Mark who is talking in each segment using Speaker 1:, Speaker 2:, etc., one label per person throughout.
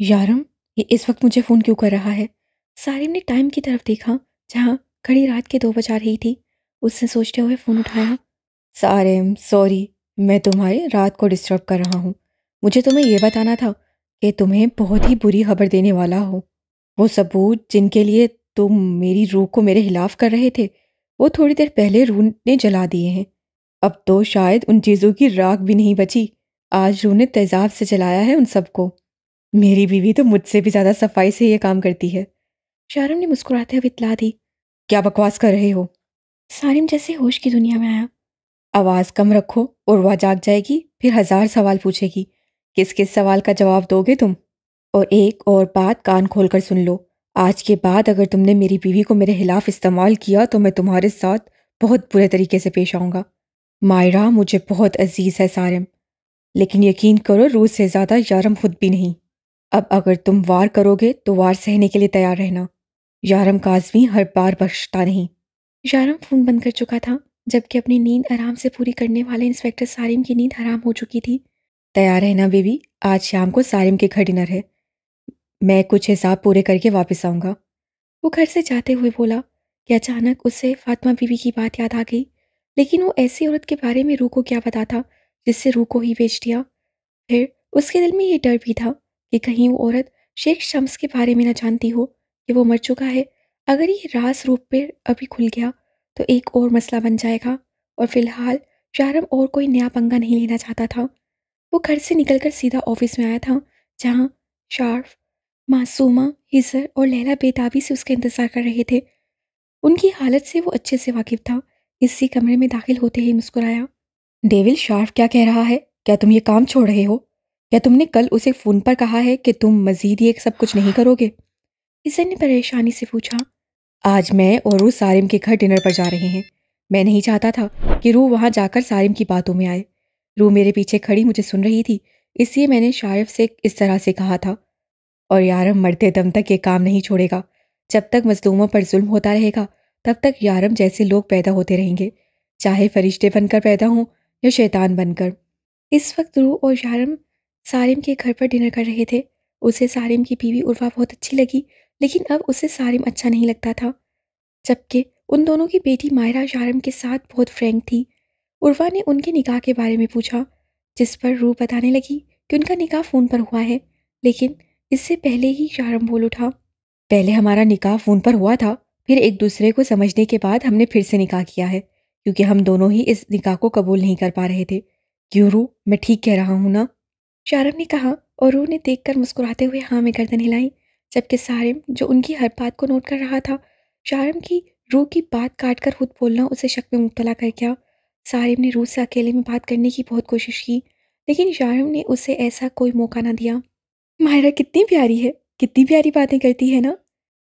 Speaker 1: यारम ये इस वक्त मुझे फ़ोन क्यों कर रहा है सारिम ने टाइम की तरफ देखा जहाँ खड़ी रात के दो बजा रही थी उसने सोचते हुए फ़ोन उठाया सारिम सॉरी मैं तुम्हारे रात को डिस्टर्ब कर रहा हूँ मुझे तुम्हें यह बताना था कि तुम्हें बहुत ही बुरी खबर देने वाला हो वो सबूत जिनके लिए तुम मेरी रूह को मेरे खिलाफ कर रहे थे वो थोड़ी देर पहले रू ने जला दिए हैं अब तो शायद उन चीज़ों की राख भी नहीं बची आज रू ने तेजाब से जलाया है उन सबको मेरी बीवी तो मुझसे भी ज़्यादा सफाई से ये काम करती है शारम ने मुस्कुराते हुए इतला दी क्या बकवास कर रहे हो सारिम जैसे होश की दुनिया में आया आवाज़ कम रखो और वह जाग जाएगी फिर हज़ार सवाल पूछेगी किस किस सवाल का जवाब दोगे तुम और एक और बात कान खोल कर सुन लो आज के बाद अगर तुमने मेरी बीवी को मेरे खिलाफ इस्तेमाल किया तो मैं तुम्हारे साथ बहुत बुरे तरीके से पेश आऊँगा मायरा मुझे बहुत अजीज़ है सारिम लेकिन यकीन करो रूस से ज़्यादा यारम खुद भी नहीं अब अगर तुम वार करोगे तो वार सहने के लिए तैयार रहना यारम काजमी हर बार बख्शता नहीं यारम फ़ोन बंद कर चुका था जबकि अपनी नींद आराम से पूरी करने वाले इंस्पेक्टर सारिम की नींद हराम हो चुकी थी तैयार रहना बेबी आज शाम को सारिम के घर डिनर है मैं कुछ हिसाब पूरे करके वापस आऊँगा वो घर से जाते हुए बोला कि अचानक उसे फातिमा बीवी की बात याद आ गई लेकिन वो ऐसी औरत के बारे में रूह को क्या बताता जिससे रूह को ही बेच दिया फिर उसके दिल में ये डर भी था कि कहीं वो औरत शेख शम्स के बारे में ना जानती हो कि वो मर चुका है अगर ये रास रूप पर अभी खुल गया तो एक और मसला बन जाएगा और फिलहाल शारम और कोई नया पंगा नहीं लेना चाहता था वो घर से निकलकर सीधा ऑफिस में आया था जहाँ शार्फ मासूमा हिजर और लैला बेताबी से उसका इंतज़ार कर रहे थे उनकी हालत से वो अच्छे से वाकिफ था इसी कमरे में दाखिल होते ही मुस्कुराया डेविल शार्फ क्या कह रहा है क्या तुम ये काम छोड़ रहे हो क्या तुमने कल उसे फ़ोन पर कहा है कि तुम मज़ीद ये सब कुछ नहीं करोगे इसे ने परेशानी से पूछा आज मैं और रू सारिम के घर डिनर पर जा रहे हैं मैं नहीं चाहता था कि रू वहाँ जाकर सारिम की बातों में आए रू मेरे पीछे खड़ी मुझे सुन रही थी इसलिए मैंने शारिफ से इस तरह से कहा था और यारम मरते दम तक ये काम नहीं छोड़ेगा जब तक मजलूमों पर जुल्म होता रहेगा तब तक यारम जैसे लोग पैदा होते रहेंगे चाहे फरिश्ते बनकर पैदा हों या शैतान बनकर इस वक्त रू और यारम सारिम के घर पर डिनर कर रहे थे उसे सारिम की बीवी उर्वा बहुत अच्छी लगी लेकिन अब उसे सारिम अच्छा नहीं लगता था जबकि उन दोनों की बेटी मायरा शारम के साथ बहुत फ्रेंक थी उर्वा ने उनके निकाह के बारे में पूछा जिस पर रू बताने लगी कि उनका निकाह फ़ोन पर हुआ है लेकिन इससे पहले ही शारम बोल उठा पहले हमारा निकाह फ़ोन पर हुआ था फिर एक दूसरे को समझने के बाद हमने फिर से निकाह किया है क्योंकि हम दोनों ही इस निकाह को कबूल नहीं कर पा रहे थे क्यों रू मैं ठीक कह रहा हूँ ना शारम ने कहा और ने देख कर मुस्कुराते हुए हाँ में गर्दन हिलाई जबकि सारिम जो उनकी हर बात को नोट कर रहा था शारम की रूह की बात काट कर खुद बोलना उसे शक में मुबतला कर गया सारिम ने रू से अकेले में बात करने की बहुत कोशिश की लेकिन शारम ने उसे ऐसा कोई मौका ना दिया मायरा कितनी प्यारी है कितनी प्यारी बातें करती है ना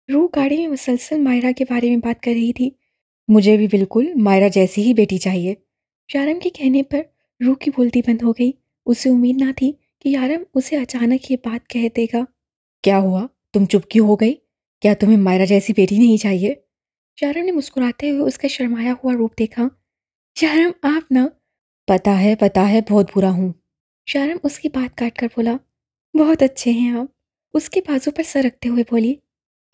Speaker 1: रू गाड़ी में मुसलसल मायरा के बारे में बात कर रही थी मुझे भी बिल्कुल मायरा जैसी ही बेटी चाहिए शारम के कहने पर रू की बोलती बंद हो गई उसे उम्मीद ना थी कि यारम उसे अचानक ये बात कह देगा क्या हुआ तुम चुप क्यों हो गई क्या तुम्हें मायरा जैसी बेटी नहीं चाहिए यारम ने मुस्कुराते हुए उसका शर्माया हुआ रूप देखा यारम आप ना पता है पता है बहुत बुरा हूँ यारम उसकी बात काट कर बोला बहुत अच्छे हैं आप उसके बाजू पर सर रखते हुए बोली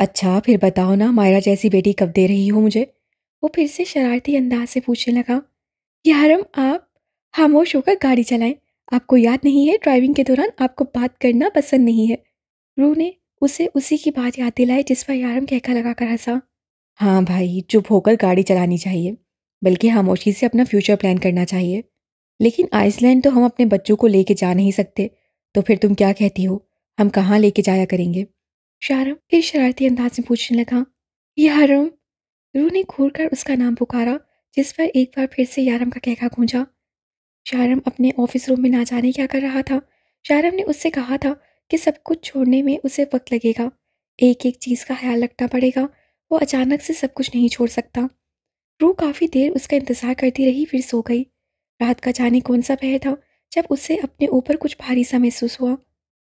Speaker 1: अच्छा फिर बताओ ना मायरा जैसी बेटी कब दे रही हो मुझे वो फिर से शरारती अंदाज से पूछने लगा यारम आप खामोश होकर गाड़ी चलाएं आपको याद नहीं है ड्राइविंग के दौरान आपको बात करना पसंद नहीं है रू ने उसे उसी की बात याद दिलाई जिस पर यारम कहका लगा कर हंसा हाँ भाई चुप होकर गाड़ी चलानी चाहिए बल्कि खामोशी से अपना फ्यूचर प्लान करना चाहिए लेकिन आइसलैंड तो हम अपने बच्चों को लेके जा नहीं सकते तो फिर तुम क्या कहती हो हम कहाँ लेके जाया करेंगे शारम फिर शरारती अंदाज में पूछने लगा यारम रू ने घूर कर उसका नाम पुकारा जिस पर एक बार फिर से यारम का कहका गूंजा शारम अपने ऑफिस रूम में ना जाने क्या कर रहा था शारम ने उससे कहा था कि सब कुछ छोड़ने में उसे वक्त लगेगा एक एक चीज़ का ख्याल रखना पड़ेगा वो अचानक से सब कुछ नहीं छोड़ सकता रू काफ़ी देर उसका इंतज़ार करती रही फिर सो गई रात का जाने कौन सा पहर था जब उसे अपने ऊपर कुछ भारी सा महसूस हुआ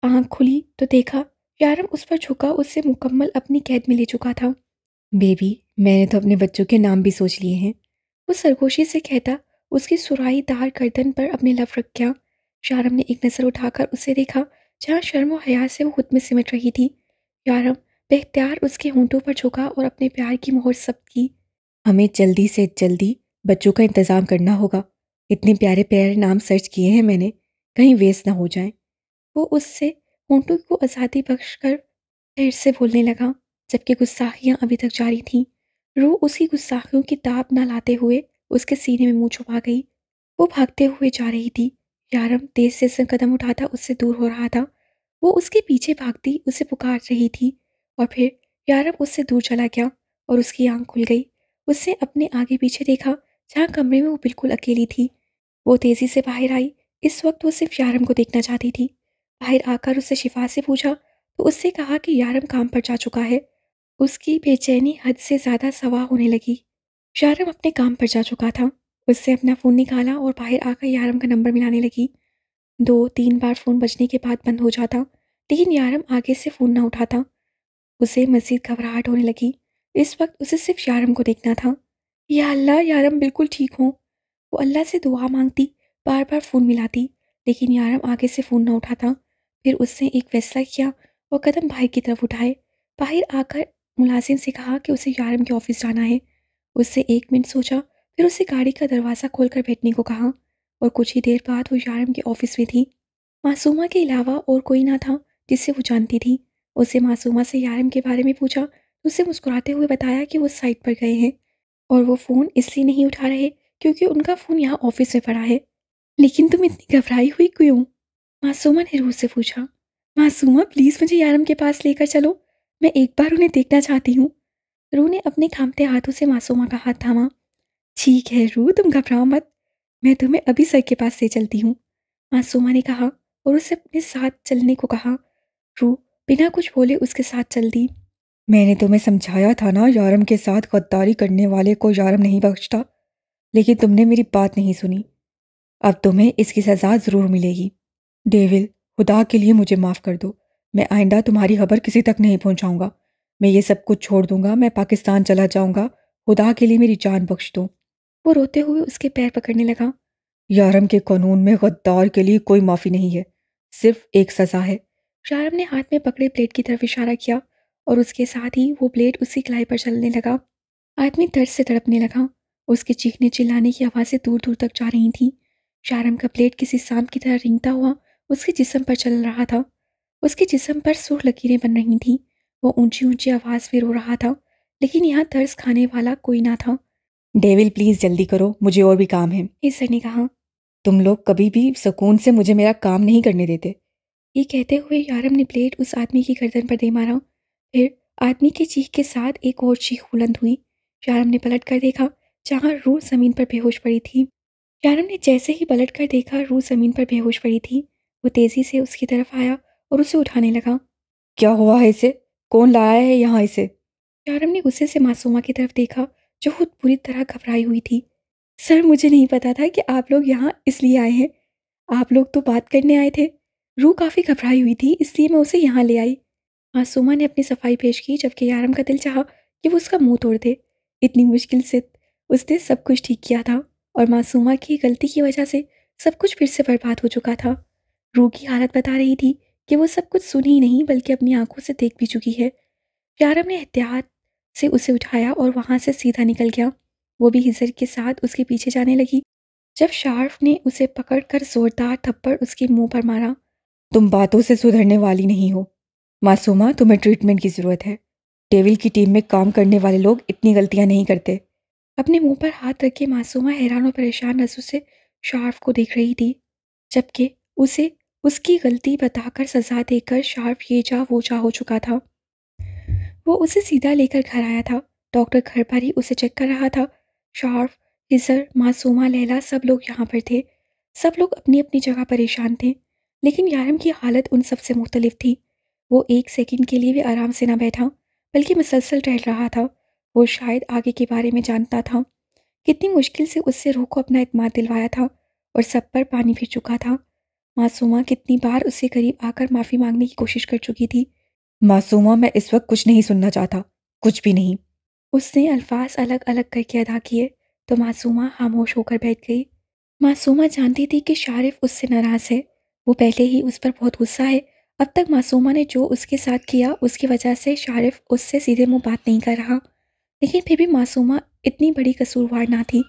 Speaker 1: आंख खुली तो देखा शारम उस पर झुका उससे मुकम्मल अपनी कैद में ले चुका था बेबी मैंने तो अपने बच्चों के नाम भी सोच लिए हैं वो सरगोशी से कहता उसकी सुराही दार गर्दन पर अपने लफ रख गया यारम ने एक नज़र उठाकर उसे देखा जहाँ शर्म हया से वो खुद में सिमट रही थी यारम बेख्तियार उसके होंठों पर झुका और अपने प्यार की मोहर सब्त की हमें जल्दी से जल्दी बच्चों का इंतज़ाम करना होगा इतने प्यारे प्यारे नाम सर्च किए हैं मैंने कहीं वेस्ट ना हो जाए वो उससे ऊँटों को आज़ादी बख्श कर फिर से बोलने लगा जबकि गुस्साखियाँ अभी तक जारी थीं रूह उसी गुस्साखियों की ताप ना लाते हुए उसके सीने में मुँह छुपा गई वो भागते हुए जा रही थी यारम तेज से कदम उठाता उससे दूर हो रहा था वो उसके पीछे भागती उसे पुकार रही थी और फिर यारम उससे दूर चला गया और उसकी आंख खुल गई उसने अपने आगे पीछे देखा जहाँ कमरे में वो बिल्कुल अकेली थी वो तेज़ी से बाहर आई इस वक्त वो सिर्फ यारम को देखना चाहती थी बाहर आकर उससे शिफा से पूछा तो उससे कहा कि यारम काम पर जा चुका है उसकी बेचैनी हद से ज़्यादा सवा होने लगी यारम अपने काम पर जा चुका था उससे अपना फ़ोन निकाला और बाहर आकर यारम का नंबर मिलाने लगी दो तीन बार फ़ोन बजने के बाद बंद हो जाता लेकिन यारम आगे से फ़ोन ना उठाता उसे मज़ीद घबराहट होने लगी इस वक्त उसे सिर्फ यारम को देखना था या अल्लाह यारम बिल्कुल ठीक हो वो अल्लाह से दुआ मांगती बार बार फ़ोन मिलाती लेकिन यारम आगे से फ़ोन ना उठाता फिर उसने एक फैसला किया और कदम भाई की तरफ उठाए बाहर आकर मुलाजिम से कहा कि उसे यारम के ऑफिस जाना है उससे एक मिनट सोचा फिर उसे गाड़ी का दरवाज़ा खोलकर बैठने को कहा और कुछ ही देर बाद वो यारम के ऑफिस में थी मासूमा के अलावा और कोई ना था जिससे वो जानती थी उसे मासूमा से यारम के बारे में पूछा तो उसे मुस्कुराते हुए बताया कि वो साइट पर गए हैं और वो फ़ोन इसलिए नहीं उठा रहे क्योंकि उनका फ़ोन यहाँ ऑफिस में पड़ा है लेकिन तुम इतनी घबराई हुई क्यों मासूमा ने रूह से पूछा मासूमा प्लीज़ मुझे यारम के पास लेकर चलो मैं एक बार उन्हें देखना चाहती हूँ रू ने अपने खामते हाथों से मासूमा का हाथ थामा ठीक है रू तुम घबराओ मत मैं तुम्हें अभी सर के पास से चलती हूँ मासूमा ने कहा और उसे अपने साथ चलने को कहा रू बिना कुछ बोले उसके साथ चल दी मैंने तुम्हें समझाया था ना यारम के साथ गद्दारी करने वाले को यारम नहीं बख्शता लेकिन तुमने मेरी बात नहीं सुनी अब तुम्हें इसकी सज़ा ज़रूर मिलेगी डेविल खुदा के लिए मुझे माफ़ कर दो मैं आइंदा तुम्हारी खबर किसी तक नहीं पहुंचाऊंगा मैं ये सब कुछ छोड़ दूंगा मैं पाकिस्तान चला जाऊंगा खुदा के लिए मेरी जान बख्श दो वो रोते हुए उसके पैर पकड़ने लगा यारम के कानून में गद्दार के लिए कोई माफ़ी नहीं है सिर्फ एक सज़ा है यारम ने हाथ में पकड़े प्लेट की तरफ इशारा किया और उसके साथ ही वो प्लेट उसकी कलाई पर चलने लगा आदमी दर्द से तड़पने लगा उसके चीखने चिल्लाने की आवाज़ें दूर दूर तक जा रही थीं शारम का प्लेट किसी सांप की तरह रिंगता हुआ उसके जिसम पर चल रहा था उसके जिसम पर सुर लकीरें बन रही थीं वो ऊंची ऊंची आवाज़ में रो रहा था लेकिन यहाँ तर्स खाने वाला कोई ना था डेविल प्लीज़ जल्दी करो मुझे और भी काम है इस ने कहा तुम लोग कभी भी सुकून से मुझे मेरा काम नहीं करने देते ये कहते हुए यारम ने प्लेट उस आदमी की गर्दन पर दे मारा फिर आदमी की चीख के साथ एक और चीख बुलंद हुई यारम ने पलट कर देखा जहाँ रू ज़मीन पर बेहोश पड़ी थी यारम ने जैसे ही पलट कर देखा रू ज़मीन पर बेहोश पड़ी थी वो तेज़ी से उसकी तरफ आया और उसे उठाने लगा क्या हुआ है इसे कौन लाया है यहाँ इसे चारम ने गुस्से से मासूमा की तरफ देखा जो खुद पूरी तरह घबराई हुई थी सर मुझे नहीं पता था कि आप लोग यहाँ इसलिए आए हैं आप लोग तो बात करने आए थे रूह काफ़ी घबराई हुई थी इसलिए मैं उसे यहाँ ले आई मासूमा ने अपनी सफाई पेश की जबकि यारम का दिल चाहा कि वो उसका मुंह तोड़ दे इतनी मुश्किल से उसने सब कुछ ठीक किया था और मासूमा की गलती की वजह से सब कुछ फिर से बर्बाद हो चुका था रूह की हालत बता रही थी कि वो सब कुछ सुनी ही नहीं बल्कि अपनी आंखों से देख भी चुकी है प्यारम ने एहतियात से उसे उठाया और वहाँ से सीधा निकल गया वो भी हिजर के साथ उसके पीछे जाने लगी जब शार्फ ने उसे पकड़कर जोरदार थप्पड़ उसके मुंह पर मारा तुम बातों से सुधरने वाली नहीं हो मासूमा तुम्हें ट्रीटमेंट की ज़रूरत है टेविल की टीम में काम करने वाले लोग इतनी गलतियाँ नहीं करते अपने मुंह पर हाथ रख के मासूमा हैरान और परेशान नजर से शार्फ को देख रही थी जबकि उसे उसकी गलती बताकर सज़ा देकर शार्फ ये जा वो जा हो चुका था वो उसे सीधा लेकर घर आया था डॉक्टर घर पर ही उसे चेक कर रहा था शार्फ हिजर मासूमा लैला सब लोग यहाँ पर थे सब लोग अपनी अपनी जगह परेशान थे लेकिन यारम की हालत उन सब से मुख्तलिफ थी वो एक सेकंड के लिए भी आराम से ना बैठा बल्कि मसलसल टहल रहा था वो शायद आगे के बारे में जानता था कितनी मुश्किल से उससे रूह को अपना इतमाद दिलवाया था और सब पर पानी फिर चुका था मासूमा कितनी बार उससे करीब आकर माफ़ी मांगने की कोशिश कर चुकी थी मासूमा मैं इस वक्त कुछ नहीं सुनना चाहता कुछ भी नहीं उसने अल्फाज अलग अलग करके अदा किए तो मासूमा खामोश होकर बैठ गई मासूमा जानती थी कि शारिफ उससे नाराज़ है वो पहले ही उस पर बहुत गुस्सा है अब तक मासूमा ने जो उसके साथ किया उसकी वजह से शारिफ उससे सीधे मुंह बात नहीं कर रहा लेकिन फिर भी मासूमा इतनी बड़ी कसूरवार ना थी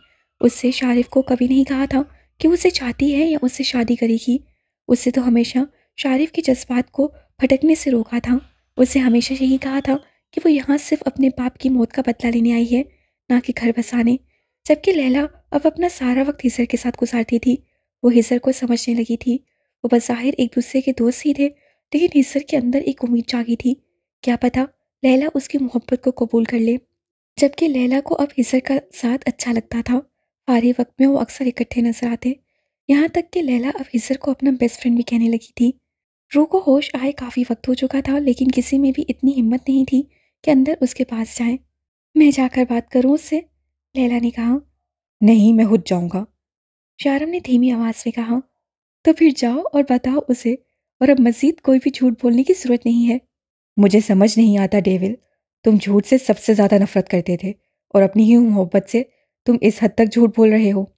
Speaker 1: उससे शारिफ को कभी नहीं कहा था कि उसे चाहती है या उससे शादी करेगी उससे तो हमेशा शारिफ के जज्बात को भटकने से रोका था उसे हमेशा यही कहा था कि वो यहाँ सिर्फ अपने बाप की मौत का बदला लेने आई है ना कि घर बसाने जबकि लैला अब अपना सारा वक्त हिजर के साथ गुजारती थी वो हिजर को समझने लगी थी वो बज़ाहिर एक दूसरे के दोस्त ही थे लेकिन हिजर के अंदर एक उम्मीद जागी थी क्या पता लैला उसकी मोहब्बत को कबूल कर ले जबकि लैला को अब हिजर का साथ अच्छा लगता था फारे वक्त में वो अक्सर इकट्ठे नजर आते यहाँ तक कि लैला अब हिजर को अपना बेस्ट फ्रेंड भी कहने लगी थी रू को होश आए काफ़ी वक्त हो चुका था लेकिन किसी में भी इतनी हिम्मत नहीं थी कि अंदर उसके पास जाए मैं जाकर बात करूँ उससे लैला ने कहा नहीं मैं खुद जाऊँगा शारम ने धीमी आवाज़ में कहा तो फिर जाओ और बताओ उसे और अब मज़ीद कोई भी झूठ बोलने की ज़रूरत नहीं है मुझे समझ नहीं आता डेविल तुम झूठ से सबसे ज़्यादा नफरत करते थे और अपनी ही मोहब्बत से तुम इस हद तक झूठ बोल रहे हो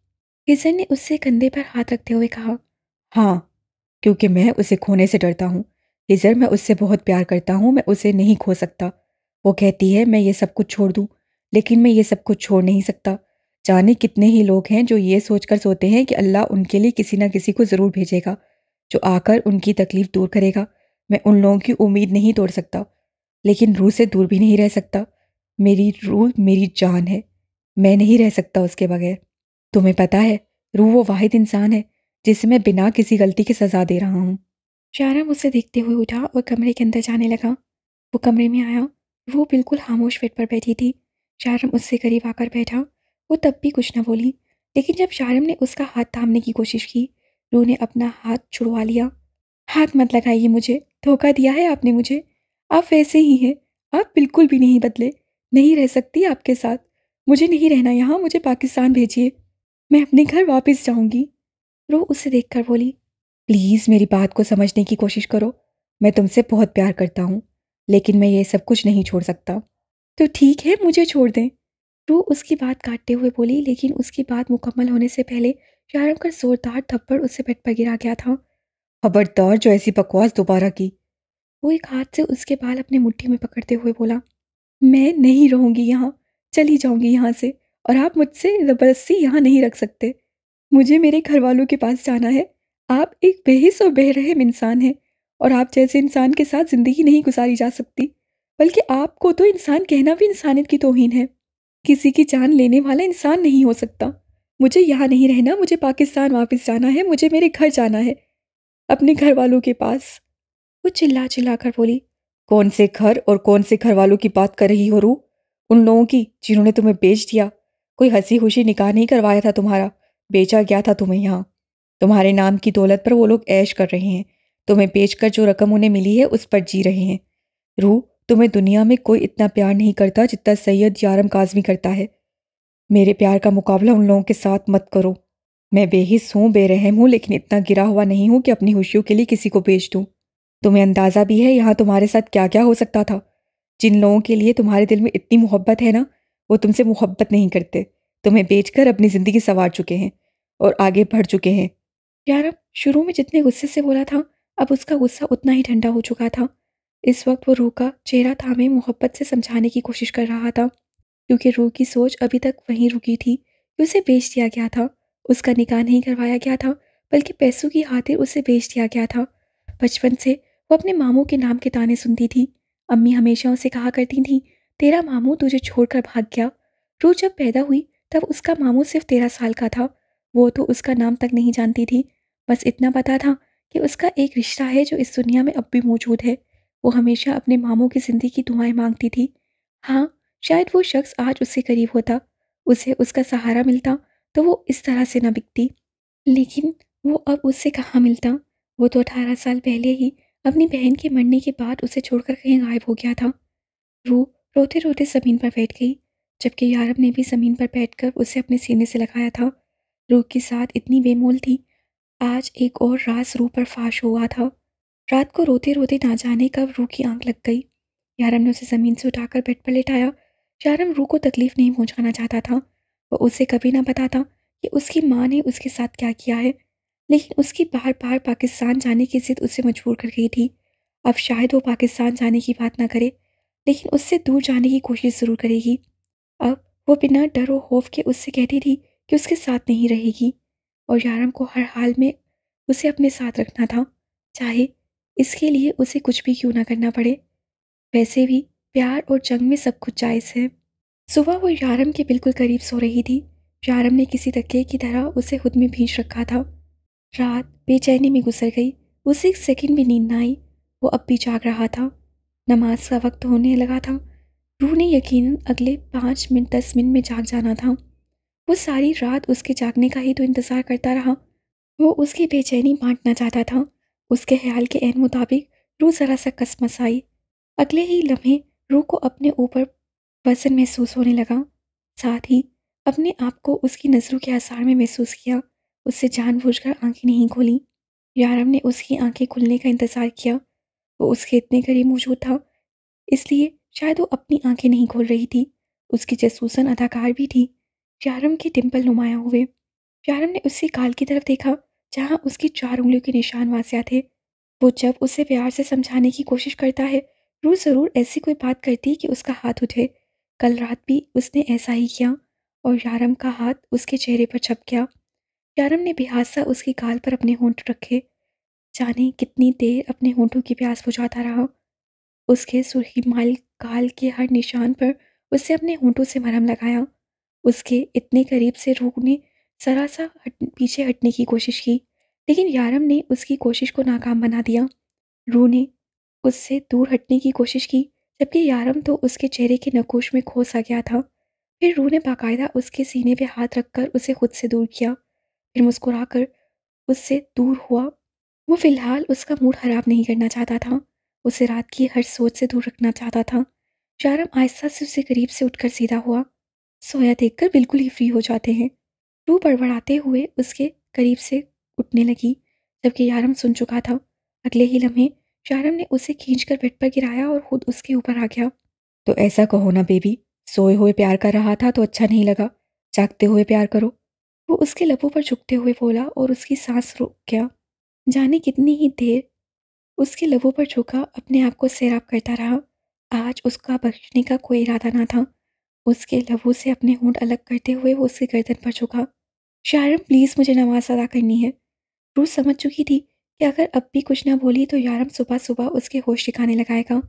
Speaker 1: किसन ने उससे कंधे पर हाथ रखते हुए कहा हाँ क्योंकि मैं उसे खोने से डरता हूँ किजर मैं उससे बहुत प्यार करता हूँ मैं उसे नहीं खो सकता वो कहती है मैं ये सब कुछ छोड़ दूँ लेकिन मैं ये सब कुछ छोड़ नहीं सकता जाने कितने ही लोग हैं जो ये सोचकर सोते हैं कि अल्लाह उनके लिए किसी न किसी को ज़रूर भेजेगा जो आकर उनकी तकलीफ़ दूर करेगा मैं उन लोगों की उम्मीद नहीं तोड़ सकता लेकिन रूह से दूर भी नहीं रह सकता मेरी रूह मेरी जान है मैं नहीं रह सकता उसके बगैर तुम्हें पता है रू वो वाहिद इंसान है जिसे मैं बिना किसी गलती के सज़ा दे रहा हूँ शारा मुझसे देखते हुए उठा और कमरे के अंदर जाने लगा वो कमरे में आया वो बिल्कुल खामोश फिट पर बैठी थी शारम उससे करीब आकर बैठा वो तब भी कुछ ना बोली लेकिन जब शारम ने उसका हाथ थामने की कोशिश की रू ने अपना हाथ छुड़वा लिया हाथ मत लगाइए मुझे धोखा दिया है आपने मुझे आप वैसे ही हैं आप बिल्कुल भी नहीं बदले नहीं रह सकती आपके साथ मुझे नहीं रहना यहाँ मुझे पाकिस्तान भेजिए मैं अपने घर वापस जाऊंगी रो उसे देखकर बोली प्लीज़ मेरी बात को समझने की कोशिश करो मैं तुमसे बहुत प्यार करता हूँ लेकिन मैं ये सब कुछ नहीं छोड़ सकता तो ठीक है मुझे छोड़ दें रू उसकी बात काटते हुए बोली लेकिन उसकी बात मुकम्मल होने से पहले शारम का जोरदार थप्पड़ उसे बेड पर गिरा गया था खबरदार जो ऐसी बकवास दोबारा की वो एक हाथ से उसके बाल अपने मुट्ठी में पकड़ते हुए बोला मैं नहीं रहूँगी यहाँ चली जाऊंगी यहाँ से और आप मुझसे ज़बरदस्ती यहाँ नहीं रख सकते मुझे मेरे घर वालों के पास जाना है आप एक बेहिस और बेरहम इंसान हैं और आप जैसे इंसान के साथ ज़िंदगी नहीं गुजारी जा सकती बल्कि आपको तो इंसान कहना भी इंसानियत की तोहन है किसी की जान लेने वाला इंसान नहीं हो सकता मुझे यहाँ नहीं रहना मुझे पाकिस्तान वापस जाना है मुझे मेरे घर जाना है अपने घर वालों के पास वो चिल्ला चिल्ला कर बोली कौन से घर और कौन से घर वालों की बात कर रही हो रू उन लोगों की जिन्होंने तुम्हें बेच दिया कोई हंसी खुशी निकाह नहीं करवाया था तुम्हारा बेचा गया था तुम्हें यहाँ तुम्हारे नाम की दौलत पर वो लोग ऐश कर रहे हैं तुम्हें बेचकर जो रकम उन्हें मिली है उस पर जी रहे हैं रूह तुम्हें दुनिया में कोई इतना प्यार नहीं करता जितना सैयद यारम काजमी करता है मेरे प्यार का मुकाबला उन लोगों के साथ मत करो मैं बेहिस हूँ बेरहम हूँ लेकिन इतना गिरा हुआ नहीं हूँ कि अपनी खुशियों के लिए किसी को बेच दूँ तुम्हें अंदाज़ा भी है यहाँ तुम्हारे साथ क्या क्या हो सकता था जिन लोगों के लिए तुम्हारे दिल में इतनी मोहब्बत है ना वो तुमसे मुहब्बत नहीं करते तुम्हें बेचकर अपनी ज़िंदगी संवार चुके हैं और आगे बढ़ चुके हैं यार शुरू में जितने गुस्से से बोला था अब उसका गुस्सा उतना ही ठंडा हो चुका था इस वक्त वो रूह का चेहरा थामे मोहब्बत से समझाने की कोशिश कर रहा था क्योंकि रूह की सोच अभी तक वहीं रुकी थी कि उसे बेच दिया गया था उसका निकाह नहीं करवाया गया था बल्कि पैसों की खातिर उसे बेच दिया गया था बचपन से वो अपने मामों के नाम के ताने सुनती थी अम्मी हमेशा उसे कहा करती थी तेरा मामू तुझे छोड़कर भाग गया रू जब पैदा हुई तब उसका मामू सिर्फ तेरह साल का था वो तो उसका नाम तक नहीं जानती थी बस इतना पता था कि उसका एक रिश्ता है जो इस दुनिया में अब भी मौजूद है वो हमेशा अपने मामों की जिंदगी की दुआएं मांगती थी हाँ शायद वो शख्स आज उससे करीब होता उसे उसका सहारा मिलता तो वो इस तरह से न बिकती लेकिन वो अब उससे कहाँ मिलता वो तो अठारह साल पहले ही अपनी बहन के मरने के बाद उसे छोड़कर कहीं गायब हो गया था रू रोते रोते ज़मीन पर बैठ गई जबकि यारब ने भी ज़मीन पर बैठकर उसे अपने सीने से लगाया था रूह की साथ इतनी बेमोल थी आज एक और रास रूह पर फाश हुआ था रात को रोते रोते ना जाने कब रूह की आंख लग गई यारम ने उसे ज़मीन से उठाकर बेड पर लेटाया यारम रूह को तकलीफ़ नहीं पहुंचाना चाहता था वो उसे कभी ना बताता कि उसकी माँ ने उसके साथ क्या किया है लेकिन उसकी बार बार पाकिस्तान जाने की जिद उसे मजबूर कर गई थी अब शायद वो पाकिस्तान जाने की बात ना करे लेकिन उससे दूर जाने की कोशिश ज़रूर करेगी अब वो बिना डर और खौफ के उससे कहती थी कि उसके साथ नहीं रहेगी और यारम को हर हाल में उसे अपने साथ रखना था चाहे इसके लिए उसे कुछ भी क्यों ना करना पड़े वैसे भी प्यार और जंग में सब कुछ जायज़ है सुबह वो यारम के बिल्कुल करीब सो रही थी यारम ने किसी तके की तरह उसे खुद में भींच रखा था रात बेचैनी में गुजर गई उसे एक सेकेंड भी नींद ना आई वो अब भी जाग रहा था नमाज का वक्त होने लगा था रूह ने यकीन अगले पाँच मिनट दस मिनट में जाग जाना था वो सारी रात उसके जागने का ही तो इंतज़ार करता रहा वो उसकी बेचैनी बांटना चाहता था उसके ख्याल के अहम मुताबिक रूह ज़रा सा कसमस आई अगले ही लम्हे रूह को अपने ऊपर वजन महसूस होने लगा साथ ही अपने आप को उसकी नज़रों के आसार में महसूस किया उससे जानबूझकर आंखें नहीं खोली यारम ने उसकी आंखें खुलने का इंतज़ार किया वो उसके इतने करीब मौजूद था इसलिए शायद वो अपनी आंखें नहीं खोल रही थी उसकी जसूसन अदाकार भी थी यारम के टिम्पल नुमाया हुए यारम ने उससे काल की तरफ देखा जहाँ उसकी चार उंगलियों के निशान वाजिया थे वो जब उसे प्यार से समझाने की कोशिश करता है रू ज़रूर ऐसी कोई बात करती कि उसका हाथ उठे कल रात भी उसने ऐसा ही किया और यारम का हाथ उसके चेहरे पर छप गया यारम ने बेहासा उसकी गाल पर अपने होंठ रखे जाने कितनी देर अपने होंठों की प्यास बुझाता रहा उसके सुरखी माल काल के हर निशान पर उससे अपने होंठों से मरहम लगाया उसके इतने करीब से ने जरा सा हट पीछे हटने की कोशिश की लेकिन यारम ने उसकी कोशिश को नाकाम बना दिया रू ने उससे दूर हटने की कोशिश की जबकि यारम तो उसके चेहरे के नकोश में खो सा गया था फिर रू ने बाकायदा उसके सीने पे हाथ रखकर उसे खुद से दूर किया फिर मुस्कुरा कर उससे दूर हुआ वो फ़िलहाल उसका मूड ख़राब नहीं करना चाहता था उसे रात की हर सोच से दूर रखना चाहता था शारम आहिस्ता से उसे करीब से उठकर सीधा हुआ सोया देखकर बिल्कुल ही फ्री हो जाते हैं रू बड़बड़ाते हुए उसके करीब से उठने लगी जबकि यारम सुन चुका था अगले ही लम्हे शारम ने उसे खींच कर बेड पर गिराया और खुद उसके ऊपर आ गया तो ऐसा कहो ना बेबी सोए हुए प्यार कर रहा था तो अच्छा नहीं लगा जागते हुए प्यार करो वो उसके लबों पर झुकते हुए बोला और उसकी सांस रुक गया जाने कितनी ही देर उसके लबों पर झुका अपने आप को सैराब करता रहा आज उसका बख्शने का कोई इरादा ना था उसके लबों से अपने होंठ अलग करते हुए वो उसके गर्दन पर झुका शारम प्लीज़ मुझे नमाज अदा करनी है रूस समझ चुकी थी कि अगर अब भी कुछ ना बोली तो यारम सुबह सुबह उसके होश ठिकाने लगाएगा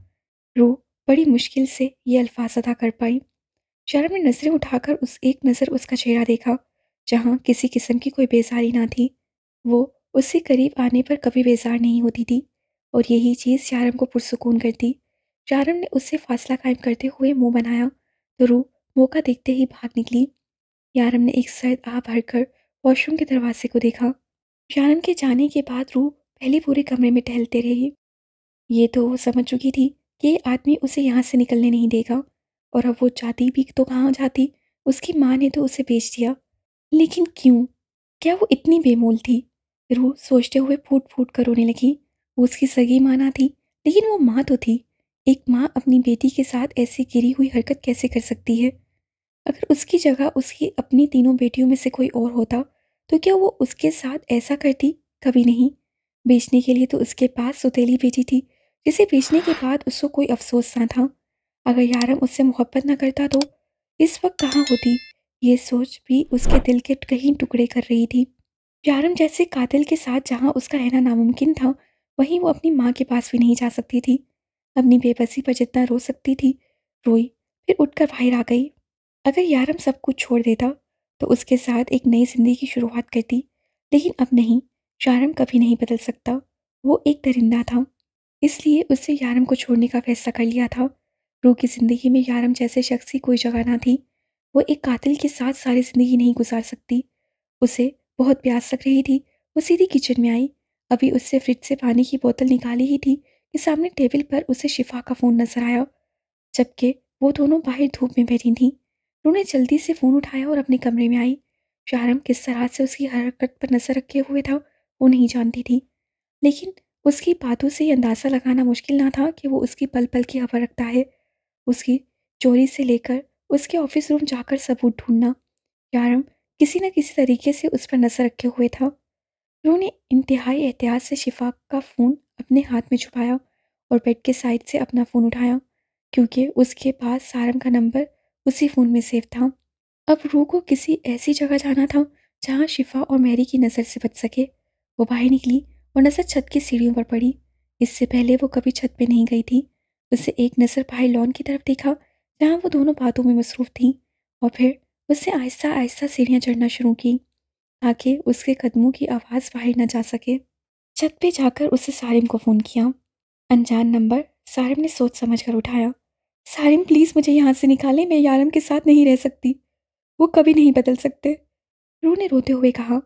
Speaker 1: रू बड़ी मुश्किल से ये अल्फाज अदा कर पाई शारम ने नज़रें उठाकर उस एक नज़र उसका चेहरा देखा जहाँ किसी किस्म की कोई बेजारी ना थी वो उससे करीब आने पर कभी बेजार नहीं होती थी और यही चीज़ चारम को पुरसकून करती चारम ने उससे फासला कायम करते हुए मुंह बनाया तो रू मौका देखते ही भाग निकली यारम ने एक सर्द आ भरकर वॉशरूम के दरवाजे को देखा यारम के जाने के बाद रू पहले पूरे कमरे में टहलते रही ये तो वो समझ चुकी थी कि ये आदमी उसे यहाँ से निकलने नहीं देगा और अब वो जाती भी तो कहाँ जाती उसकी माँ ने तो उसे बेच दिया लेकिन क्यों क्या वो इतनी बेमोल थी फिर वो सोचते हुए फूट फूट कर रोने लगी वो उसकी सगी माँ ना थी लेकिन वो माँ तो थी एक माँ अपनी बेटी के साथ ऐसी गिरी हुई हरकत कैसे कर सकती है अगर उसकी जगह उसकी अपनी तीनों बेटियों में से कोई और होता तो क्या वो उसके साथ ऐसा करती कभी नहीं बेचने के लिए तो उसके पास सुतीली बेटी थी जिसे बेचने के बाद उसको कोई अफसोस ना था अगर यारम उससे मोहब्बत ना करता तो इस वक्त कहाँ होती ये सोच भी उसके दिल के कहीं टुकड़े कर रही थी यारम जैसे कातिल के साथ जहाँ उसका रहना नामुमकिन था वहीं वो अपनी माँ के पास भी नहीं जा सकती थी अपनी बेबसी पर जितना रो सकती थी रोई फिर उठकर बाहर आ गई अगर यारम सब कुछ छोड़ देता तो उसके साथ एक नई जिंदगी की शुरुआत करती लेकिन अब नहीं यारम कभी नहीं बदल सकता वो एक दरिंदा था इसलिए उससे यारम को छोड़ने का फैसला कर लिया था रू की ज़िंदगी में यारम जैसे शख्स की कोई जगह ना थी वो एक कातिल के साथ सारी ज़िंदगी नहीं गुजार सकती उसे बहुत प्यास लग रही थी वो सीधी किचन में आई अभी उससे फ्रिज से पानी की बोतल निकाली ही थी कि सामने टेबल पर उसे शिफा का फ़ोन नजर आया जबकि वो दोनों बाहर धूप में बैठी थीं उन्होंने जल्दी से फ़ोन उठाया और अपने कमरे में आई शारम किस तरह से उसकी हरकत पर नज़र रखे हुए था वो नहीं जानती थी लेकिन उसकी बातों से अंदाज़ा लगाना मुश्किल ना था कि वो उसकी पल पल की खबर रखता है उसकी चोरी से लेकर उसके ऑफिस रूम जाकर सबूत ढूंढना शारम किसी न किसी तरीके से उस पर नज़र रखे हुए था रो ने इंतहाई एहतियात से शिफा का फ़ोन अपने हाथ में छुपाया और बेड के साइड से अपना फ़ोन उठाया क्योंकि उसके पास सारम का नंबर उसी फ़ोन में सेव था अब रू को किसी ऐसी जगह जाना था जहाँ शिफा और मैरी की नज़र से बच सके वो बाहर निकली और नज़र छत की सीढ़ियों पर पड़ी इससे पहले वो कभी छत पे नहीं गई थी उसे एक नज़र भाई लॉन की तरफ देखा जहाँ वो दोनों बातों में मसरूफ़ थी और फिर उससे आहिस्ता आहिस्ता सीढ़ियाँ चढ़ना शुरू की ताकि उसके कदमों की आवाज़ बाहर न जा सके छत पे जाकर उससे सारिम को फ़ोन किया अनजान नंबर सारिम ने सोच समझ कर उठाया सारिम प्लीज़ मुझे यहाँ से निकालें मैं यारम के साथ नहीं रह सकती वो कभी नहीं बदल सकते रू ने रोते हुए कहा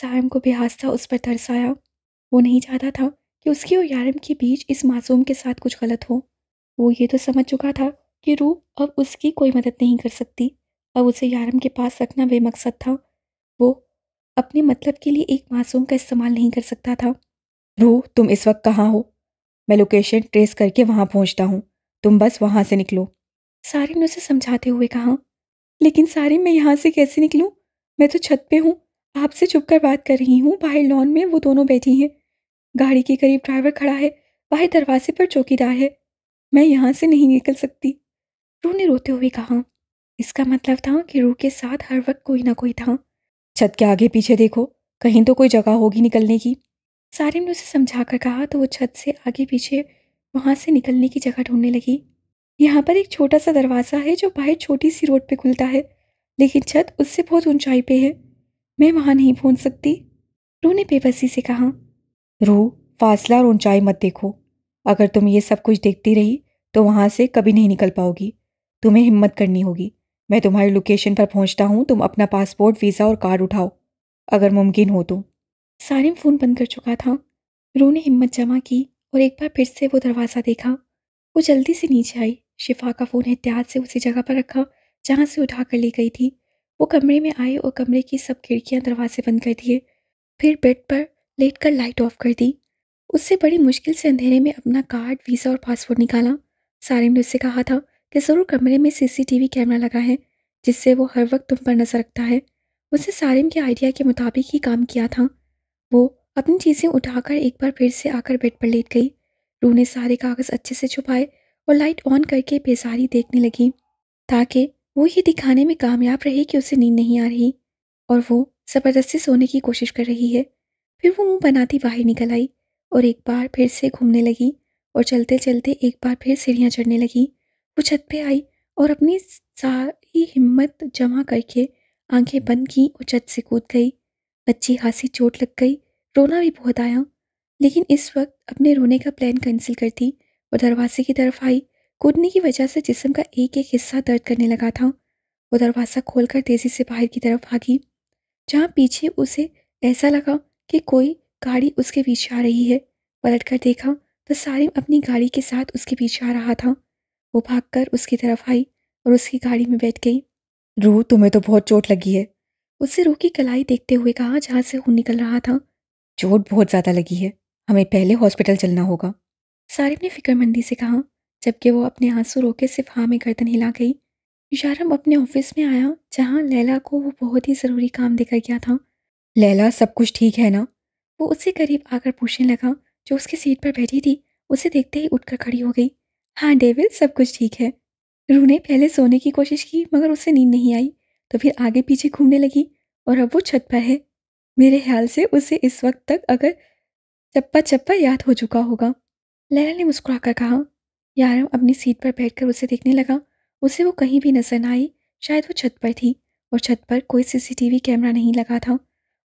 Speaker 1: सारिम को बेहास्ता उस पर तरस आया वो नहीं चाहता था कि उसकी और यारम के बीच इस मासूम के साथ कुछ गलत हो वो ये तो समझ चुका था कि रू अब उसकी कोई मदद नहीं कर सकती अब उसे यारम के पास रखना बेमकसद था वो अपने मतलब के लिए एक मासूम का इस्तेमाल नहीं कर सकता था रू तुम इस वक्त कहाँ हो मैं लोकेशन ट्रेस करके वहाँ पहुँचता हूँ तुम बस वहाँ से निकलो सारे ने उसे समझाते हुए कहा लेकिन सारे मैं यहाँ से कैसे निकलूँ मैं तो छत पे हूँ आपसे चुप कर बात कर रही हूँ बाहर लॉन में वो दोनों बैठी हैं गाड़ी के करीब ड्राइवर खड़ा है बाहर दरवाजे पर चौकीदार है मैं यहाँ से नहीं निकल सकती रू ने रोते हुए कहा इसका मतलब था कि रूह के साथ हर वक्त कोई ना कोई था छत के आगे पीछे देखो कहीं तो कोई जगह होगी निकलने की सारिम ने उसे समझा कर कहा तो वो छत से आगे पीछे वहाँ से निकलने की जगह ढूंढने लगी यहाँ पर एक छोटा सा दरवाज़ा है जो बाहर छोटी सी रोड पे खुलता है लेकिन छत उससे बहुत ऊंचाई पे है मैं वहाँ नहीं पहुँच सकती रू ने बेबसी से कहा रू फासला और ऊंचाई मत देखो अगर तुम ये सब कुछ देखती रही तो वहाँ से कभी नहीं निकल पाओगी तुम्हें हिम्मत करनी होगी मैं तुम्हारी लोकेशन पर पहुंचता हूं तुम अपना पासपोर्ट वीज़ा और कार्ड उठाओ अगर मुमकिन हो तो सारिम फ़ोन बंद कर चुका था रू ने हिम्मत जमा की और एक बार फिर से वो दरवाज़ा देखा वो जल्दी से नीचे आई शिफा का फ़ोन एहतियात से उसी जगह पर रखा जहाँ से उठा कर ली गई थी वो कमरे में आए और कमरे की सब खिड़कियाँ दरवाजे बंद कर दिए फिर बेड पर लेट कर लाइट ऑफ कर दी उससे बड़ी मुश्किल से अंधेरे में अपना कार्ड वीज़ा और पासपोर्ट निकाला सारिम ने उससे कहा था कि ज़रूर कमरे में सीसीटीवी कैमरा लगा है जिससे वो हर वक्त तुम पर नज़र रखता है उसे सारिम के आइडिया के मुताबिक ही काम किया था वो अपनी चीज़ें उठाकर एक बार फिर से आकर बेड पर लेट गई रू ने सारे कागज़ अच्छे से छुपाए और लाइट ऑन करके बेजारी देखने लगी ताकि वो ये दिखाने में कामयाब रही कि उसे नींद नहीं आ रही और वो ज़बरदस्ती सोने की कोशिश कर रही है फिर वो मुंह बनाती बाहर निकल आई और एक बार फिर से घूमने लगी और चलते चलते एक बार फिर सीढ़ियाँ चढ़ने लगी वो छत पे आई और अपनी सारी हिम्मत जमा करके आंखें बंद की और छत से कूद गई बच्ची हाँसी चोट लग गई रोना भी बहुत आया लेकिन इस वक्त अपने रोने का प्लान कैंसिल कर दी और दरवाजे की तरफ आई कूदने की वजह से जिसम का एक एक हिस्सा दर्द करने लगा था वो दरवाज़ा खोलकर तेज़ी से बाहर की तरफ भागी जहाँ पीछे उसे ऐसा लगा कि कोई गाड़ी उसके पीछे आ रही है पलट कर देखा तो सारिम अपनी गाड़ी के साथ उसके पीछे आ रहा था वो भागकर उसकी तरफ आई और उसकी गाड़ी में बैठ गई रू तुम्हें तो बहुत चोट लगी है उससे रू की कलाई देखते हुए कहा जहाँ से खून निकल रहा था चोट बहुत ज़्यादा लगी है हमें पहले हॉस्पिटल चलना होगा सारिब ने फिक्रमंदी से कहा जबकि वो अपने आंसू रोके सिर्फ हाँ में गर्दन हिला गई यारम अपने ऑफिस में आया जहाँ लैला को वो बहुत ही ज़रूरी काम देकर गया था लैला सब कुछ ठीक है ना वो उससे करीब आकर पूछने लगा जो उसकी सीट पर बैठी थी उसे देखते ही उठकर खड़ी हो गई हाँ डेविड, सब कुछ ठीक है। रू ने पहले सोने की कोशिश की मगर उसे नींद नहीं आई, तो फिर आगे-पीछे घूमने लगी और अब वो छत पर है। मेरे ख़्याल से उसे इस वक़्त तक अगर चप्पा-चप्पा याद हो चुका होगा। लैला ने मुस्कुराकर कहा। यारम अपनी सीट पर बैठकर उसे देखने लगा। उसे वो कहीं भी नज़र न आई। शायद वो छत पर थी और छत पर कोई सीसीटीवी कैमरा नहीं लगा था।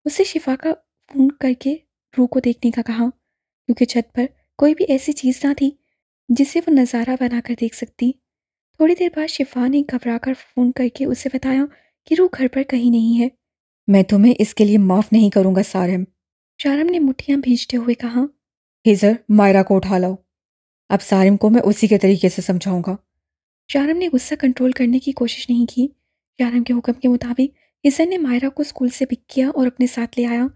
Speaker 1: उसे शिफ़ा का फ़ोन करके रू को देखने का कहा क्योंकि छत पर कोई भी ऐसी चीज़ ना थी जिसे वो नज़ारा बनाकर देख सकती थोड़ी देर बाद शिफा ने घबरा कर फ़ोन करके उसे बताया कि रूह घर पर कहीं नहीं है मैं तुम्हें इसके लिए माफ़ नहीं करूँगा सारम शारम ने मुठियाँ भीजते हुए कहा हिजर मायरा को उठा लाओ अब सारिम को मैं उसी के तरीके से समझाऊंगा शारम ने गुस्सा कंट्रोल करने की कोशिश नहीं की शारम के हुक्म के मुताबिक हिजर ने मायरा को स्कूल से पिक किया और अपने साथ ले आया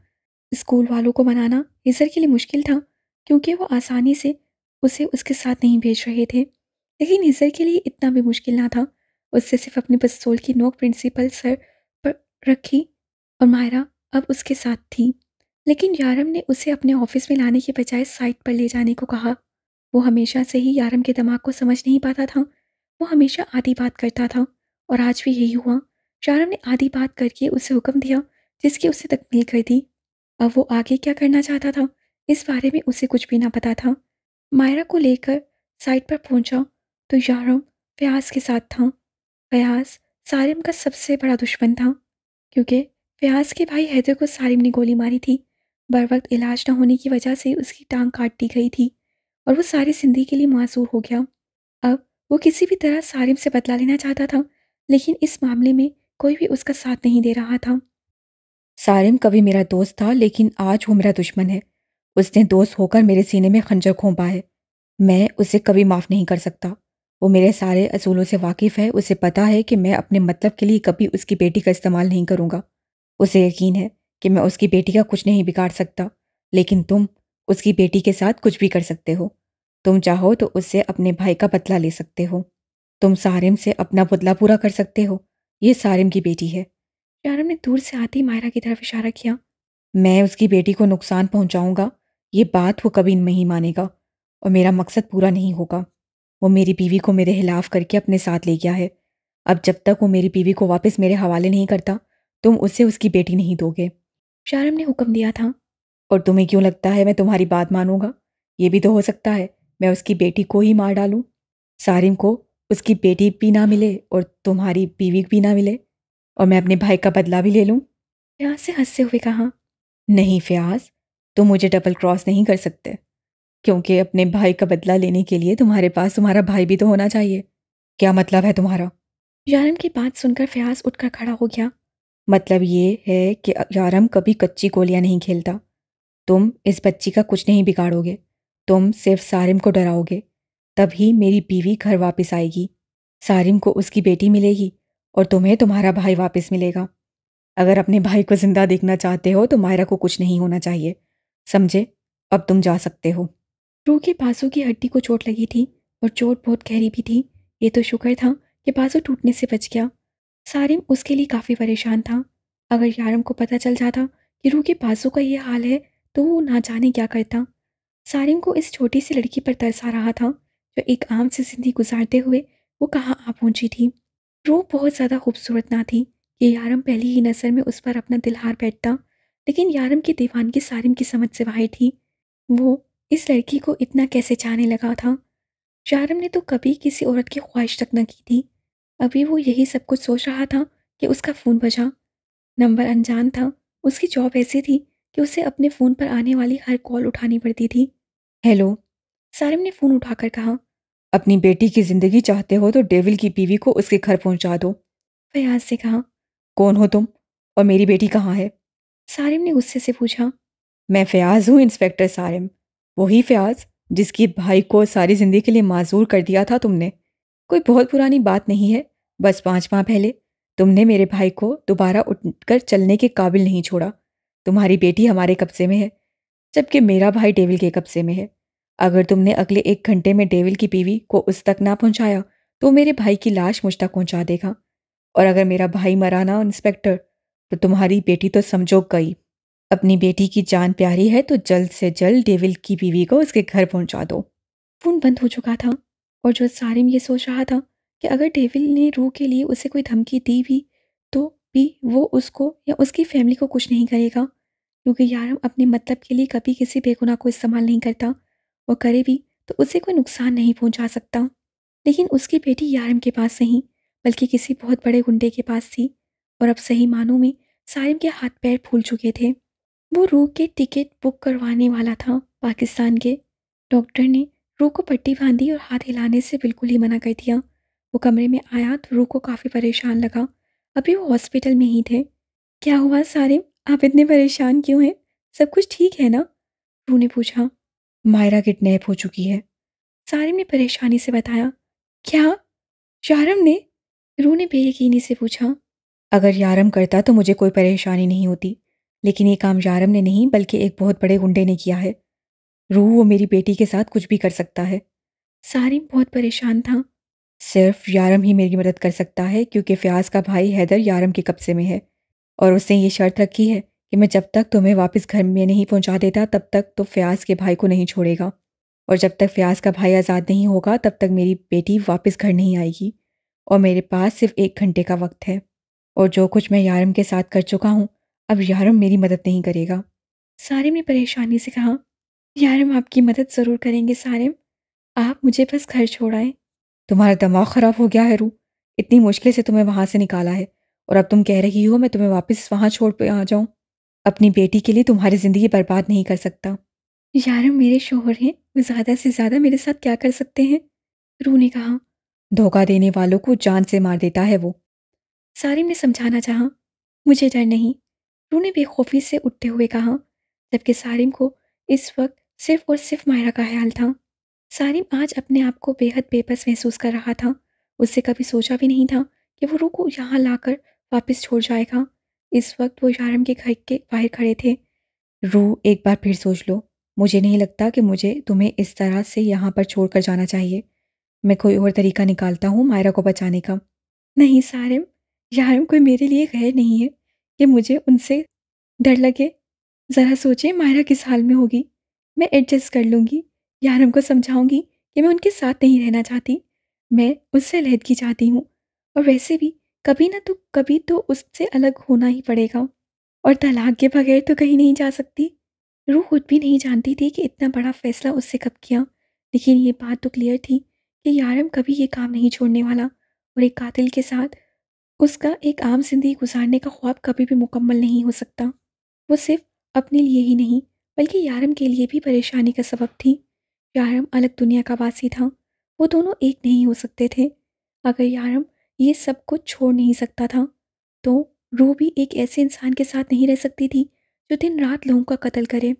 Speaker 1: स्कूल वालों को मनाना हिजर के लिए मुश्किल था क्योंकि वो आसानी से उसे उसके साथ नहीं भेज रहे थे लेकिन निज़र के लिए इतना भी मुश्किल ना था उससे सिर्फ अपनी पिस्तौल की नोक प्रिंसिपल सर पर रखी और मायरा अब उसके साथ थी लेकिन यारम ने उसे अपने ऑफिस में लाने के बजाय साइट पर ले जाने को कहा वो हमेशा से ही यारम के दिमाग को समझ नहीं पाता था वो हमेशा आधी बात करता था और आज भी यही हुआ यारम ने आधी बात करके उसे हुक्म दिया जिसकी उसे तकमील कर दी अब वो आगे क्या करना चाहता था इस बारे में उसे कुछ भी ना पता था मायरा को लेकर साइड पर पहुंचा तो यारम फयाज के साथ था फयाज सारिम का सबसे बड़ा दुश्मन था क्योंकि फयाज के भाई हैदर को सारिम ने गोली मारी थी बर वक्त इलाज न होने की वजह से उसकी टांग काट दी गई थी और वो सारी जिंदगी के लिए मासूर हो गया अब वो किसी भी तरह सारिम से बदला लेना चाहता था लेकिन इस मामले में कोई भी उसका साथ नहीं दे रहा था सारिम कभी मेरा दोस्त था लेकिन आज वो मेरा दुश्मन है उसने दोस्त होकर मेरे सीने में खंजर खोपा है मैं उसे कभी माफ़ नहीं कर सकता वो मेरे सारे असूलों से वाकिफ़ है उसे पता है कि मैं अपने मतलब के लिए कभी उसकी बेटी का इस्तेमाल नहीं करूँगा उसे यकीन है कि मैं उसकी बेटी का कुछ नहीं बिगाड़ सकता लेकिन तुम उसकी बेटी के साथ कुछ भी कर सकते हो तुम चाहो तो उससे अपने भाई का बदला ले सकते हो तुम सारिम से अपना बदला पूरा कर सकते हो ये सारिम की बेटी है शारम ने दूर से आते ही मायरा की तरफ इशारा किया मैं उसकी बेटी को नुकसान पहुंचाऊंगा ये बात वो कभी नहीं मानेगा और मेरा मकसद पूरा नहीं होगा वो मेरी बीवी को मेरे खिलाफ करके अपने साथ ले गया है अब जब तक वो मेरी बीवी को वापस मेरे हवाले नहीं करता तुम उसे उसकी बेटी नहीं दोगे शारम ने हुक्म दिया था और तुम्हें क्यों लगता है मैं तुम्हारी बात मानूंगा ये भी तो हो सकता है मैं उसकी बेटी को ही मार डालूं सारिम को उसकी बेटी भी ना मिले और तुम्हारी बीवी भी ना मिले और मैं अपने भाई का बदला भी ले लूं फ्याज से हंसते हुए कहा नहीं फ्याज तुम तो मुझे डबल क्रॉस नहीं कर सकते क्योंकि अपने भाई का बदला लेने के लिए तुम्हारे पास तुम्हारा भाई भी तो होना चाहिए क्या मतलब है तुम्हारा यारम की बात सुनकर फयाज उठकर खड़ा हो गया मतलब ये है कि यारम कभी कच्ची गोलियां नहीं खेलता तुम इस बच्ची का कुछ नहीं बिगाड़ोगे तुम सिर्फ सारिम को डराओगे तभी मेरी बीवी घर वापस आएगी सारिम को उसकी बेटी मिलेगी और तुम्हें तुम्हारा भाई वापस मिलेगा अगर अपने भाई को जिंदा देखना चाहते हो तो मायरा को कुछ नहीं होना चाहिए समझे अब तुम जा सकते हो रू के बाजू की हड्डी को चोट लगी थी और चोट बहुत गहरी भी थी ये तो शुक्र था कि बाजू टूटने से बच गया सारिम उसके लिए काफ़ी परेशान था अगर यारम को पता चल जाता कि रू के बाजू का ये हाल है तो वो ना जाने क्या करता सारिम को इस छोटी सी लड़की पर तरस आ रहा था जो एक आम से जिंदगी गुजारते हुए वो कहाँ आ पहुँची थी रू बहुत ज़्यादा खूबसूरत ना थी कि यारम पहली ही नज़र में उस पर अपना दिल हार बैठता लेकिन यारम की दीवानगी सारिम की समझ से बाहर थी वो इस लड़की को इतना कैसे चाहने लगा था यारम ने तो कभी किसी औरत की ख्वाहिश तक न की थी अभी वो यही सब कुछ सोच रहा था कि उसका फ़ोन बजा नंबर अनजान था उसकी जॉब ऐसी थी कि उसे अपने फ़ोन पर आने वाली हर कॉल उठानी पड़ती थी हेलो सारिम ने फ़ोन उठाकर कहा अपनी बेटी की ज़िंदगी चाहते हो तो डेविल की बीवी को उसके घर पहुंचा दो फयाज से कहा कौन हो तुम और मेरी बेटी कहाँ है सारिम ने गुस्से से पूछा मैं फयाज हूँ इंस्पेक्टर सारिम वही फयाज जिसकी भाई को सारी ज़िंदगी के लिए माजूर कर दिया था तुमने कोई बहुत पुरानी बात नहीं है बस पाँच माह पहले तुमने मेरे भाई को दोबारा उठकर चलने के काबिल नहीं छोड़ा तुम्हारी बेटी हमारे कब्जे में है जबकि मेरा भाई डेविल के कब्जे में है अगर तुमने अगले एक घंटे में डेविल की बीवी को उस तक ना पहुंचाया तो मेरे भाई की लाश मुझ तक पहुंचा देगा और अगर मेरा भाई मरा ना इंस्पेक्टर तो तुम्हारी बेटी तो समझो गई अपनी बेटी की जान प्यारी है तो जल्द से जल्द डेविल की बीवी को उसके घर पहुंचा दो फोन बंद हो चुका था और जो सारिम ये सोच रहा था कि अगर डेविल ने रू के लिए उसे कोई धमकी दी भी तो भी वो उसको या उसकी फैमिली को कुछ नहीं करेगा क्योंकि यार हम अपने मतलब के लिए कभी किसी बेगुनाह को इस्तेमाल नहीं करता वो करे भी तो उसे कोई नुकसान नहीं पहुंचा सकता लेकिन उसकी बेटी यारम के पास नहीं बल्कि किसी बहुत बड़े गुंडे के पास थी और अब सही मानों में सारिम के हाथ पैर फूल चुके थे वो रू के टिकट बुक करवाने वाला था पाकिस्तान के डॉक्टर ने रू को पट्टी बांधी और हाथ हिलाने से बिल्कुल ही मना कर दिया वो कमरे में आया तो रू को काफ़ी परेशान लगा अभी वो हॉस्पिटल में ही थे क्या हुआ सारिम आप इतने परेशान क्यों हैं सब कुछ ठीक है ना रू ने पूछा मायरा किडनेप हो चुकी है सारिम ने परेशानी से बताया क्या शारम ने रू ने बेयकीनी से पूछा अगर यारम करता तो मुझे कोई परेशानी नहीं होती लेकिन ये काम यारम ने नहीं बल्कि एक बहुत बड़े गुंडे ने किया है रूह वो मेरी बेटी के साथ कुछ भी कर सकता है सारिम बहुत परेशान था सिर्फ यारम ही मेरी मदद कर सकता है क्योंकि फ्याज का भाई हैदर यारम के कब्जे में है और उसने ये शर्त रखी है कि मैं जब तक तुम्हें वापस घर में नहीं पहुंचा देता तब तक तो फ्याज के भाई को नहीं छोड़ेगा और जब तक फ्याज का भाई आज़ाद नहीं होगा तब तक मेरी बेटी वापस घर नहीं आएगी और मेरे पास सिर्फ एक घंटे का वक्त है और जो कुछ मैं यारम के साथ कर चुका हूँ अब यारम मेरी मदद नहीं करेगा सारिम ने परेशानी से कहा यारम आपकी मदद ज़रूर करेंगे सारिम आप मुझे बस घर छोड़ाएं तुम्हारा दिमाग ख़राब हो गया है रू इतनी मुश्किल से तुम्हें वहाँ से निकाला है और अब तुम कह रही हो मैं तुम्हें वापस वहाँ छोड़ पे आ जाऊँ अपनी बेटी के लिए तुम्हारी ज़िंदगी बर्बाद नहीं कर सकता यारम मेरे शोहर हैं वो ज़्यादा से ज़्यादा मेरे साथ क्या कर सकते हैं रू ने कहा धोखा देने वालों को जान से मार देता है वो सारिम ने समझाना चाहा मुझे डर नहीं रू ने बेखौफी से उठते हुए कहा जबकि सारिम को इस वक्त सिर्फ और सिर्फ मायरा का ख्याल था सारिम आज अपने आप को बेहद बेबस महसूस कर रहा था उससे कभी सोचा भी नहीं था कि वो रू को यहाँ लाकर वापस छोड़ जाएगा इस वक्त वो यारम के घर के बाहर खड़े थे रू एक बार फिर सोच लो मुझे नहीं लगता कि मुझे तुम्हें इस तरह से यहाँ पर छोड़ कर जाना चाहिए मैं कोई और तरीका निकालता हूँ मायरा को बचाने का नहीं सारिम यारम कोई मेरे लिए गए नहीं है कि मुझे उनसे डर लगे ज़रा सोचें मायरा किस हाल में होगी मैं एडजस्ट कर लूँगी यारम को समझाऊँगी कि मैं उनके साथ नहीं रहना चाहती मैं उससे अलहदगी चाहती हूँ और वैसे भी कभी ना तो कभी तो उससे अलग होना ही पड़ेगा और तलाक के बगैर तो कहीं नहीं जा सकती रूह खुद भी नहीं जानती थी कि इतना बड़ा फैसला उससे कब किया लेकिन ये बात तो क्लियर थी कि यारम कभी ये काम नहीं छोड़ने वाला और एक कातिल के साथ उसका एक आम जिंदगी गुजारने का ख्वाब कभी भी मुकम्मल नहीं हो सकता वो सिर्फ अपने लिए ही नहीं बल्कि यारम के लिए भी परेशानी का सबब थी यारम अलग दुनिया का वासी था वो दोनों एक नहीं हो सकते थे अगर यारम ये सब कुछ छोड़ नहीं सकता था तो रू भी एक ऐसे इंसान के साथ नहीं रह सकती थी जो दिन रात लोगों का कत्ल करे